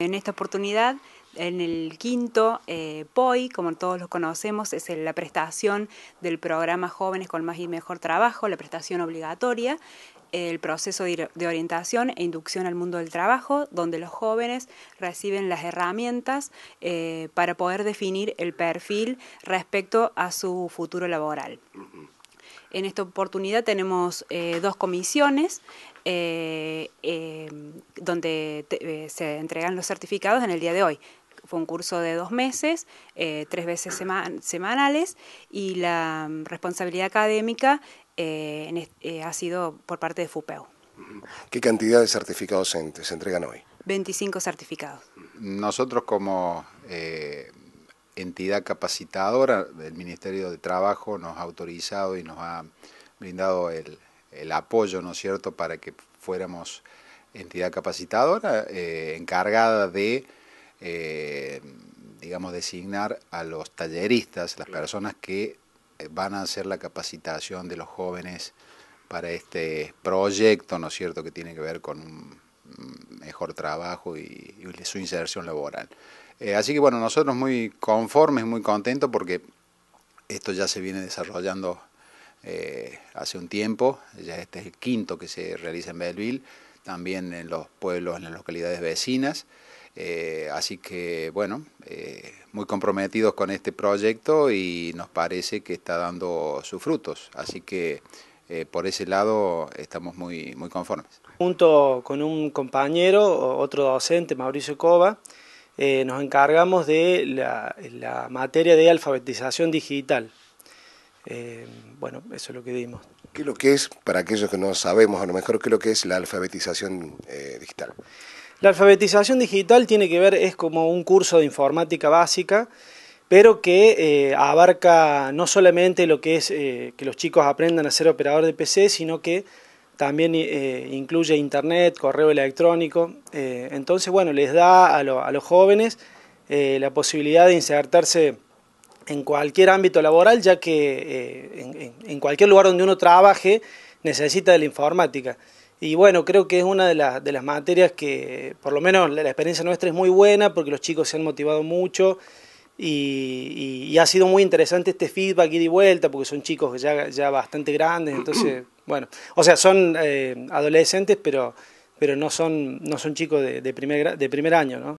En esta oportunidad, en el quinto eh, POI, como todos lo conocemos, es la prestación del programa Jóvenes con Más y Mejor Trabajo, la prestación obligatoria, el proceso de orientación e inducción al mundo del trabajo, donde los jóvenes reciben las herramientas eh, para poder definir el perfil respecto a su futuro laboral. En esta oportunidad tenemos eh, dos comisiones. Eh, eh, donde eh, se entregan los certificados en el día de hoy. Fue un curso de dos meses, tres veces semanales, y la mm, responsabilidad académica ha sido por parte de FUPEU. ¿Qué cantidad de certificados se, entregan hoy? 25 certificados. Nosotros como entidad capacitadora, del Ministerio de Trabajo nos ha autorizado y nos ha brindado el, el apoyo, ¿no es cierto?, para que fuéramos entidad capacitadora eh, encargada de, eh, digamos, designar a los talleristas, las personas que eh, van a hacer la capacitación de los jóvenes para este proyecto, ¿no es cierto?, que tiene que ver con un mejor trabajo y, su inserción laboral. así que bueno, nosotros muy conformes, muy contentos porque esto ya se viene desarrollando eh, hace un tiempo, ya este es el quinto que se realiza en Belleville, también en los pueblos, en las localidades vecinas. Eh, así que, bueno, eh, muy comprometidos con este proyecto y nos parece que está dando sus frutos. Así que por ese lado estamos muy, muy conformes. Junto con un compañero, otro docente, Mauricio Cova, nos encargamos de la materia de alfabetización digital. Eh, bueno, eso es lo que dimos. ¿Qué es lo que es, para aquellos que no sabemos a lo mejor, qué es lo que es la alfabetización eh, digital? La alfabetización digital tiene que ver, es como un curso de informática básica, pero que eh, abarca no solamente lo que es que los chicos aprendan a ser operador de PC, sino que también incluye internet, correo electrónico. entonces, bueno, les da a, a los jóvenes la posibilidad de insertarse en cualquier ámbito laboral, ya que eh, en, cualquier lugar donde uno trabaje necesita de la informática. Y bueno, creo que es una de, las materias que, por lo menos la, experiencia nuestra es muy buena, porque los chicos se han motivado mucho y, ha sido muy interesante este feedback ida y vuelta, porque son chicos ya, ya bastante grandes, entonces, bueno, o sea, son eh, adolescentes, pero, pero no son, no son chicos de, de primer, de primer año, ¿no?